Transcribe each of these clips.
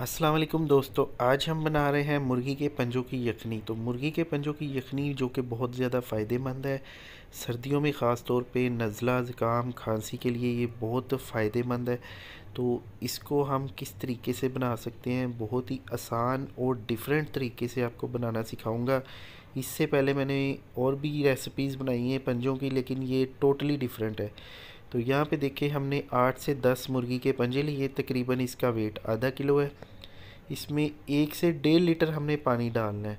अस्सलाम वालेकुम दोस्तों आज हम बना रहे हैं मुर्गी के पंजों की यखनी तो मुर्गी के पंजों की यखनी जो कि बहुत ज़्यादा फ़ायदेमंद है सर्दियों में ख़ास तौर पे नज़ला ज़ुकाम खांसी के लिए ये बहुत फ़ायदेमंद है तो इसको हम किस तरीके से बना सकते हैं बहुत ही आसान और डिफरेंट तरीके से आपको बनाना सिखाऊँगा इससे पहले मैंने और भी रेसिपीज़ बनाई हैं पंजों की लेकिन ये टोटली डिफरेंट है तो यहाँ पे देखिए हमने आठ से दस मुर्गी के पंजे लिए तकरीबन इसका वेट आधा किलो है इसमें एक से डेढ़ लीटर हमने पानी डालना है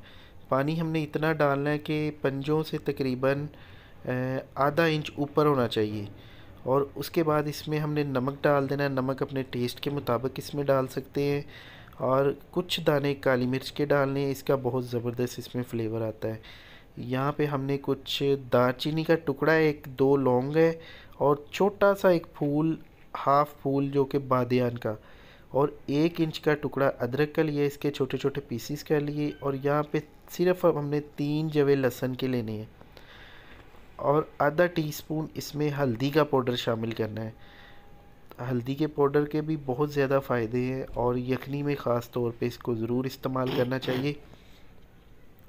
पानी हमने इतना डालना है कि पंजों से तकरीबन आधा इंच ऊपर होना चाहिए और उसके बाद इसमें हमने नमक डाल देना है नमक अपने टेस्ट के मुताबिक इसमें डाल सकते हैं और कुछ दाने काली मिर्च के डालने इसका बहुत ज़बरदस्त इसमें फ्लेवर आता है यहाँ पे हमने कुछ दालचीनी का टुकड़ा एक दो लौंग है और छोटा सा एक फूल हाफ फूल जो कि बादियान का और एक इंच का टुकड़ा अदरक का लिए इसके छोटे छोटे पीसीस कर लिए और यहाँ पे सिर्फ हमने तीन जवे लहसन के लेने हैं और आधा टीस्पून इसमें हल्दी का पाउडर शामिल करना है हल्दी के पाउडर के भी बहुत ज़्यादा फ़ायदे हैं और यखनी में ख़ास तौर पे इसको ज़रूर इस्तेमाल करना चाहिए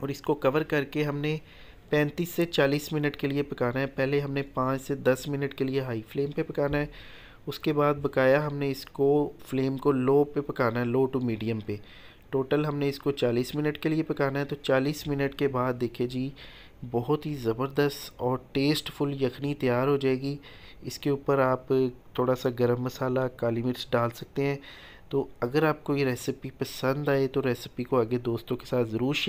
और इसको कवर करके हमने 35 से 40 मिनट के लिए पकाना है पहले हमने 5 से 10 मिनट के लिए हाई फ्लेम पे पकाना है उसके बाद बकाया हमने इसको फ्लेम को लो पे पकाना है लो टू मीडियम पे टोटल हमने इसको 40 मिनट के लिए पकाना है तो 40 मिनट के बाद देखिए जी बहुत ही ज़बरदस्त और टेस्टफुल यखनी तैयार हो जाएगी इसके ऊपर आप थोड़ा सा गर्म मसाला काली मिर्च डाल सकते हैं तो अगर आपको ये रेसिपी पसंद आए तो रेसिपी को आगे दोस्तों के साथ ज़रूर शेयर